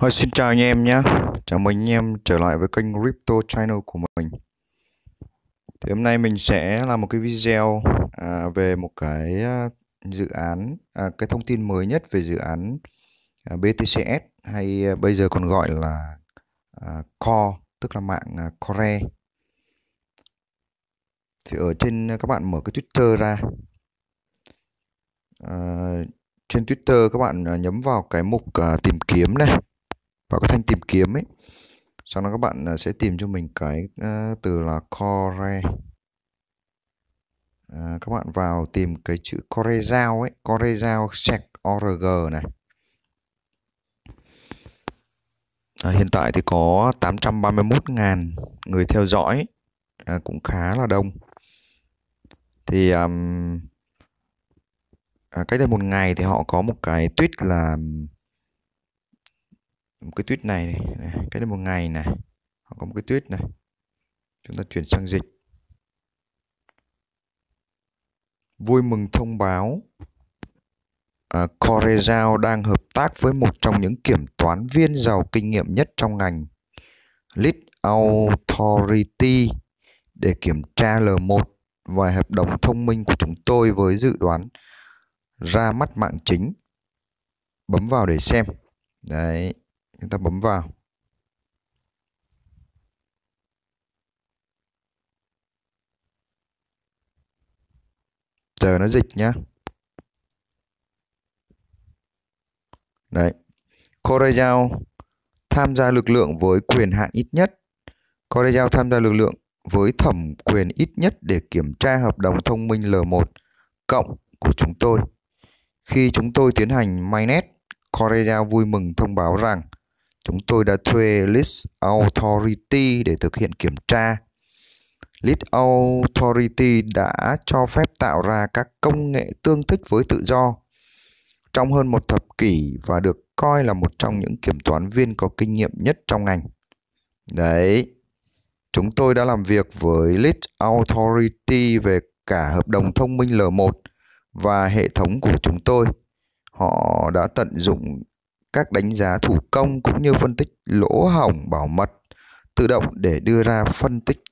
Thôi xin chào anh em nhé Chào mừng anh em trở lại với kênh Crypto Channel của mình Thì hôm nay mình sẽ làm một cái video à, về một cái à, dự án à, Cái thông tin mới nhất về dự án à, BTCS Hay à, bây giờ còn gọi là à, Core Tức là mạng à, Core Thì ở trên à, các bạn mở cái Twitter ra à, trên Twitter các bạn à, nhấn vào cái mục uh, tìm kiếm này vào cái thanh tìm kiếm ấy sau đó các bạn à, sẽ tìm cho mình cái à, từ là core à, các bạn vào tìm cái chữ core dao ấy core dao check org này à, hiện tại thì có 831.000 người theo dõi à, cũng khá là đông thì um, à, cách đây một ngày thì họ có một cái tweet là một cái tuyết này, này, này cái này một ngày này hoặc có một cái tuyết này chúng ta chuyển sang dịch vui mừng thông báo à, Corezao đang hợp tác với một trong những kiểm toán viên giàu kinh nghiệm nhất trong ngành Lead Authority để kiểm tra L1 và hợp đồng thông minh của chúng tôi với dự đoán ra mắt mạng chính bấm vào để xem đấy chúng ta bấm vào chờ nó dịch nhá đấy Correal tham gia lực lượng với quyền hạn ít nhất Correal tham gia lực lượng với thẩm quyền ít nhất để kiểm tra hợp đồng thông minh L1 cộng của chúng tôi. Khi chúng tôi tiến hành mainnet, Correia vui mừng thông báo rằng chúng tôi đã thuê list authority để thực hiện kiểm tra list authority đã cho phép tạo ra các công nghệ tương thích với tự do trong hơn một thập kỷ và được coi là một trong những kiểm toán viên có kinh nghiệm nhất trong ngành đấy chúng tôi đã làm việc với list authority về cả hợp đồng thông minh L1 và hệ thống của chúng tôi. Họ đã tận dụng các đánh giá thủ công cũng như phân tích lỗ hỏng bảo mật tự động để đưa ra phân tích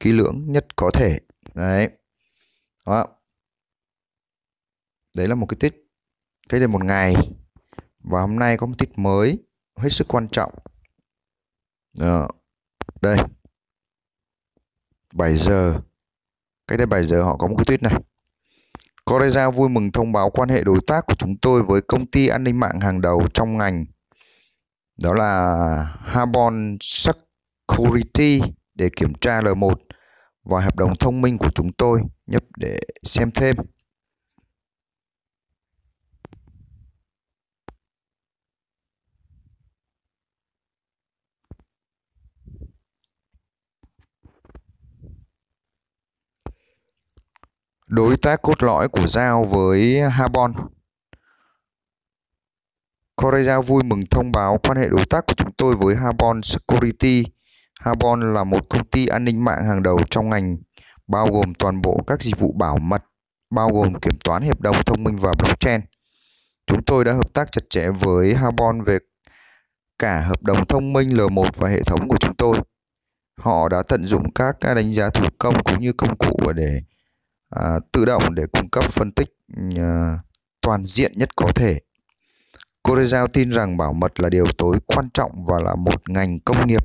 kỹ lưỡng nhất có thể đấy đó đấy là một cái tiết cái đây một ngày và hôm nay có một tiết mới hết sức quan trọng đó. đây 7 giờ cái đây 7 giờ họ có một cái tiết này Coreza vui mừng thông báo quan hệ đối tác của chúng tôi với công ty an ninh mạng hàng đầu trong ngành đó là Habon Security để kiểm tra L1 và hợp đồng thông minh của chúng tôi nhấp để xem thêm. đối tác cốt lõi của Giao với Habon. Korea vui mừng thông báo quan hệ đối tác của chúng tôi với Habon Security. Habon là một công ty an ninh mạng hàng đầu trong ngành, bao gồm toàn bộ các dịch vụ bảo mật, bao gồm kiểm toán hiệp đồng thông minh và blockchain. Chúng tôi đã hợp tác chặt chẽ với Habon về cả hợp đồng thông minh L1 và hệ thống của chúng tôi. Họ đã tận dụng các đánh giá thủ công cũng như công cụ để à, tự động để cung cấp phân tích à, toàn diện nhất có thể. Corezao tin rằng bảo mật là điều tối quan trọng và là một ngành công nghiệp.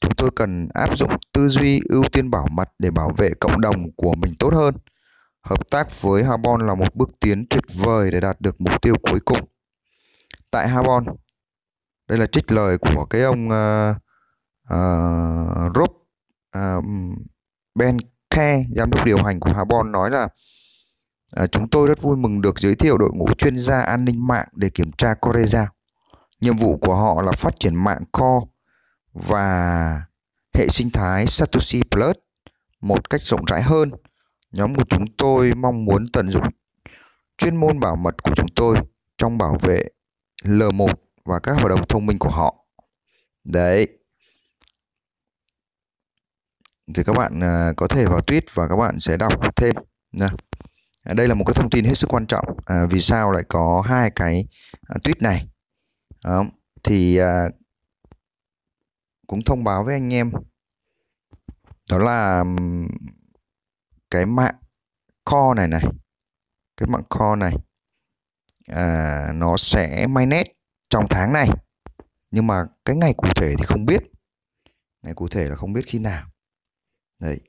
Chúng tôi cần áp dụng tư duy ưu tiên bảo mật để bảo vệ cộng đồng của mình tốt hơn. Hợp tác với Habon là một bước tiến tuyệt vời để đạt được mục tiêu cuối cùng. Tại Habon, đây là trích lời của cái ông uh, uh, Rob uh, Ben Khe, giám đốc điều hành của Habon nói là à, chúng tôi rất vui mừng được giới thiệu đội ngũ chuyên gia an ninh mạng để kiểm tra Coreza. Nhiệm vụ của họ là phát triển mạng core và hệ sinh thái Satoshi Plus một cách rộng rãi hơn. Nhóm của chúng tôi mong muốn tận dụng chuyên môn bảo mật của chúng tôi trong bảo vệ L1 và các hoạt động thông minh của họ. Đấy, thì các bạn à, có thể vào tweet và các bạn sẽ đọc thêm nha à, đây là một cái thông tin hết sức quan trọng à, vì sao lại có hai cái à, tweet này à, thì à, cũng thông báo với anh em đó là cái mạng kho này này cái mạng kho này à, nó sẽ mainnet trong tháng này nhưng mà cái ngày cụ thể thì không biết ngày cụ thể là không biết khi nào đấy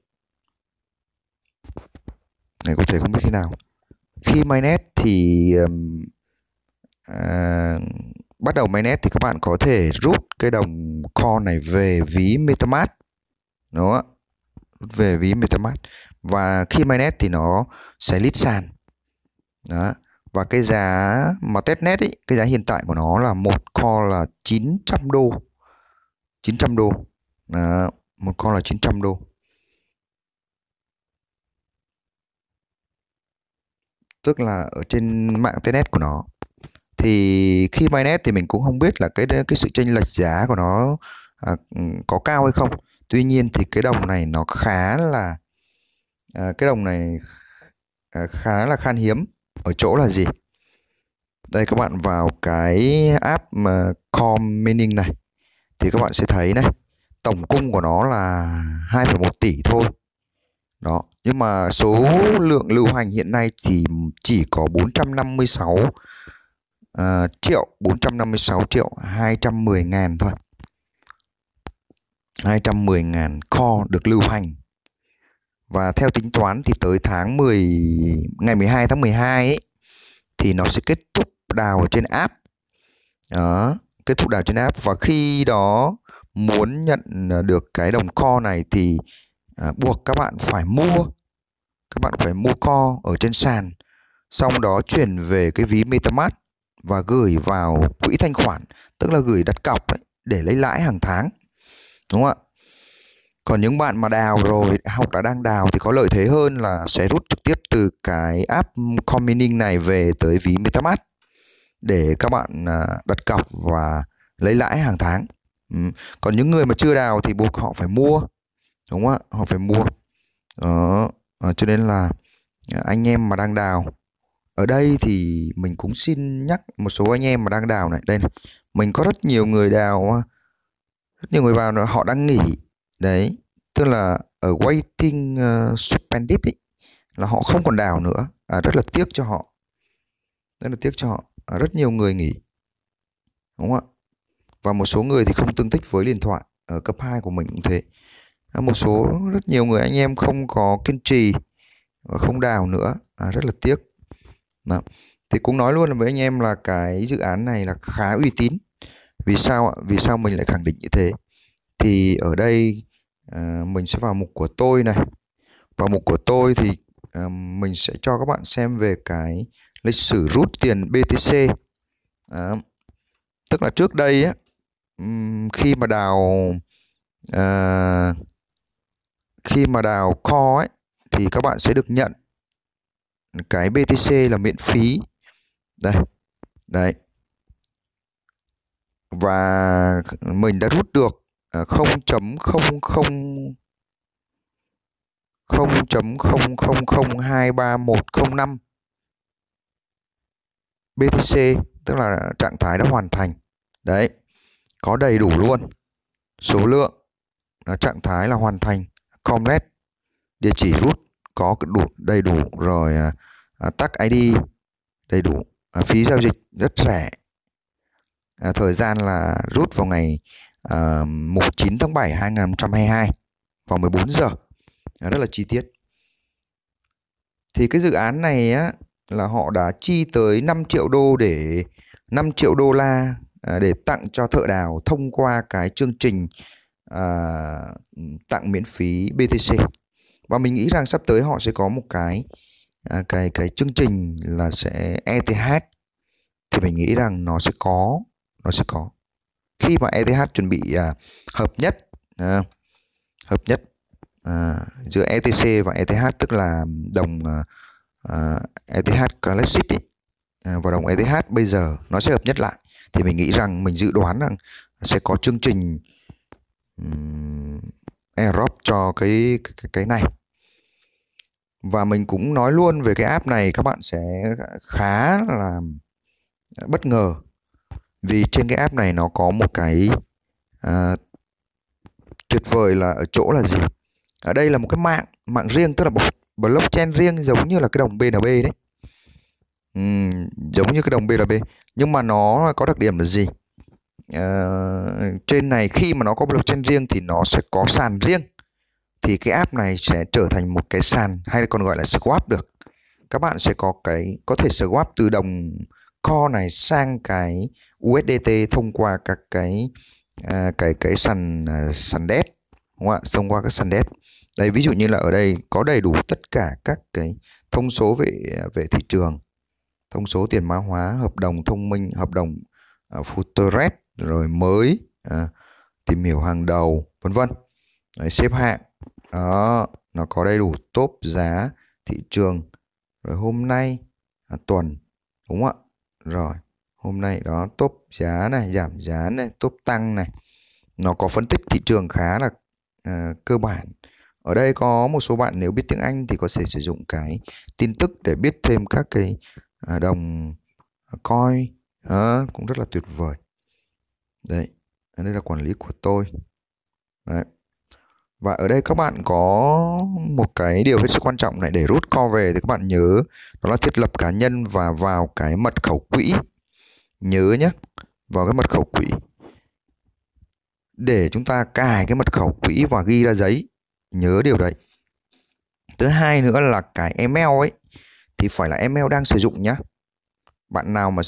này có thể không biết khi nào khi mainnet thì um, à, bắt đầu mainnet thì các bạn có thể rút cái đồng coin này về ví metamask đó rút về ví metamask và khi mainnet thì nó sẽ lít sàn đó và cái giá mà testnet ý cái giá hiện tại của nó là một coin là 900 đô 900 đô đó, một coin là 900 đô tức là ở trên mạng internet e của nó thì khi Binance thì mình cũng không biết là cái cái sự chênh lệch giá của nó à, có cao hay không tuy nhiên thì cái đồng này nó khá là à, cái đồng này à, khá là khan hiếm ở chỗ là gì đây các bạn vào cái app mà com mining này thì các bạn sẽ thấy này tổng cung của nó là 2,1 tỷ thôi đó nhưng mà số lượng lưu hành hiện nay chỉ chỉ có 456 uh, à, triệu 456 triệu 210 ngàn thôi 210 ngàn kho được lưu hành và theo tính toán thì tới tháng 10 ngày 12 tháng 12 ấy, thì nó sẽ kết thúc đào ở trên app đó kết thúc đào trên app và khi đó muốn nhận được cái đồng kho này thì À, buộc các bạn phải mua các bạn phải mua co ở trên sàn xong đó chuyển về cái ví metamask và gửi vào quỹ thanh khoản tức là gửi đặt cọc ấy, để lấy lãi hàng tháng đúng không ạ còn những bạn mà đào rồi học đã đang đào thì có lợi thế hơn là sẽ rút trực tiếp từ cái app combining này về tới ví metamask để các bạn à, đặt cọc và lấy lãi hàng tháng ừ, còn những người mà chưa đào thì buộc họ phải mua đúng không ạ họ phải mua đó à, cho nên là à, anh em mà đang đào ở đây thì mình cũng xin nhắc một số anh em mà đang đào này đây này mình có rất nhiều người đào rất nhiều người vào họ đang nghỉ đấy tức là ở waiting uh, suspended ý, là họ không còn đào nữa à, rất là tiếc cho họ rất là tiếc cho họ à, rất nhiều người nghỉ đúng không ạ và một số người thì không tương thích với điện thoại ở cấp 2 của mình cũng thế À, một số rất nhiều người anh em không có kiên trì và không đào nữa à, rất là tiếc Đó. thì cũng nói luôn với anh em là cái dự án này là khá uy tín vì sao ạ vì sao mình lại khẳng định như thế thì ở đây à, mình sẽ vào mục của tôi này vào mục của tôi thì à, mình sẽ cho các bạn xem về cái lịch sử rút tiền BTC à, tức là trước đây á, khi mà đào à, khi mà đào kho ấy thì các bạn sẽ được nhận cái BTC là miễn phí đây đấy và mình đã rút được 0.00 0.000231105 BTC tức là trạng thái đã hoàn thành. Đấy. Có đầy đủ luôn. Số lượng à, trạng thái là hoàn thành comlet địa chỉ root có đủ đầy đủ rồi à, à tag id đầy đủ à, phí giao dịch rất rẻ à, thời gian là rút vào ngày à, mùng 9 tháng 7 2022 vào 14 giờ à, rất là chi tiết thì cái dự án này á, là họ đã chi tới 5 triệu đô để 5 triệu đô la à, để tặng cho thợ đào thông qua cái chương trình à, tặng miễn phí BTC và mình nghĩ rằng sắp tới họ sẽ có một cái à, cái cái chương trình là sẽ ETH thì mình nghĩ rằng nó sẽ có nó sẽ có khi mà ETH chuẩn bị à, hợp nhất à, hợp nhất à, giữa ETC và ETH tức là đồng à, à ETH Classic ấy, à, và đồng ETH bây giờ nó sẽ hợp nhất lại thì mình nghĩ rằng mình dự đoán rằng sẽ có chương trình um, cho cái, cái cái này và mình cũng nói luôn về cái app này các bạn sẽ khá là bất ngờ vì trên cái app này nó có một cái uh, tuyệt vời là ở chỗ là gì ở đây là một cái mạng mạng riêng tức là một blockchain riêng giống như là cái đồng BNB đấy uhm, giống như cái đồng BNB nhưng mà nó có đặc điểm là gì Ờ, trên này khi mà nó có blockchain riêng thì nó sẽ có sàn riêng thì cái app này sẽ trở thành một cái sàn hay còn gọi là swap được các bạn sẽ có cái có thể swap từ đồng core này sang cái USDT thông qua các cái à, cái cái sàn à, sàn dev đúng không ạ thông qua các sàn dev đây ví dụ như là ở đây có đầy đủ tất cả các cái thông số về à, về thị trường thông số tiền mã hóa hợp đồng thông minh hợp đồng uh, Futuret rồi mới à, tìm hiểu hàng đầu vân vân xếp hạng đó nó có đầy đủ top giá thị trường rồi hôm nay à, tuần đúng không ạ rồi hôm nay đó top giá này giảm giá này top tăng này nó có phân tích thị trường khá là à, cơ bản ở đây có một số bạn nếu biết tiếng Anh thì có thể sử dụng cái tin tức để biết thêm các cái à, đồng à, coin à, cũng rất là tuyệt vời đấy đây là quản lý của tôi đấy và ở đây các bạn có một cái điều hết sức quan trọng này để rút co về thì các bạn nhớ đó là thiết lập cá nhân và vào cái mật khẩu quỹ nhớ nhé vào cái mật khẩu quỹ để chúng ta cài cái mật khẩu quỹ và ghi ra giấy nhớ điều đấy thứ hai nữa là cái email ấy thì phải là email đang sử dụng nhá bạn nào mà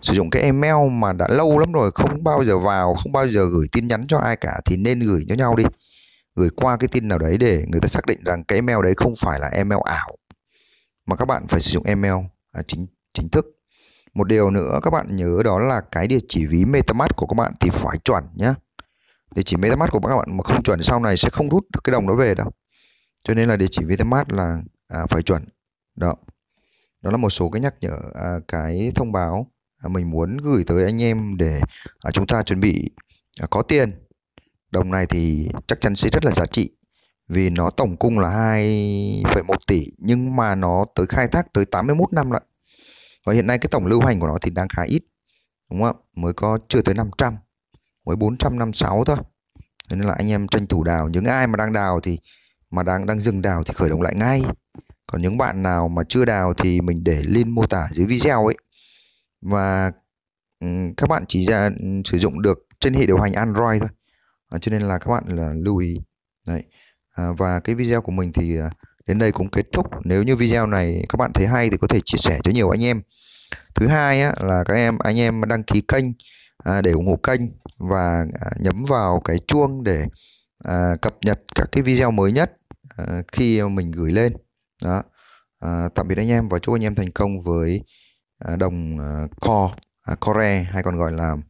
sử dụng cái email mà đã lâu lắm rồi không bao giờ vào không bao giờ gửi tin nhắn cho ai cả thì nên gửi cho nhau đi gửi qua cái tin nào đấy để người ta xác định rằng cái email đấy không phải là email ảo mà các bạn phải sử dụng email à, chính chính thức một điều nữa các bạn nhớ đó là cái địa chỉ ví MetaMask của các bạn thì phải chuẩn nhé địa chỉ MetaMask của các bạn mà không chuẩn sau này sẽ không rút được cái đồng đó về đâu cho nên là địa chỉ MetaMask là à, phải chuẩn đó đó là một số cái nhắc nhở à, cái thông báo À, mình muốn gửi tới anh em để à, chúng ta chuẩn bị à, có tiền đồng này thì chắc chắn sẽ rất là giá trị vì nó tổng cung là 2,1 tỷ nhưng mà nó tới khai thác tới 81 năm lại và hiện nay cái tổng lưu hành của nó thì đang khá ít đúng không ạ mới có chưa tới 500 mới 456 thôi Thế nên là anh em tranh thủ đào những ai mà đang đào thì mà đang đang dừng đào thì khởi động lại ngay còn những bạn nào mà chưa đào thì mình để link mô tả dưới video ấy và ừ, các bạn chỉ ra ừ, sử dụng được trên hệ điều hành Android thôi à, cho nên là các bạn là lưu ý đấy à, và cái video của mình thì ờ, đến đây cũng kết thúc nếu như video này các bạn thấy hay thì có thể chia sẻ cho nhiều anh em thứ hai á, là các em anh em đăng ký kênh à, để ủng hộ kênh và à, nhấn vào cái chuông để à, cập nhật các cái video mới nhất à, khi mình gửi lên đó à, tạm biệt anh em và chúc anh em thành công với À, đồng core à, à, core hay còn gọi là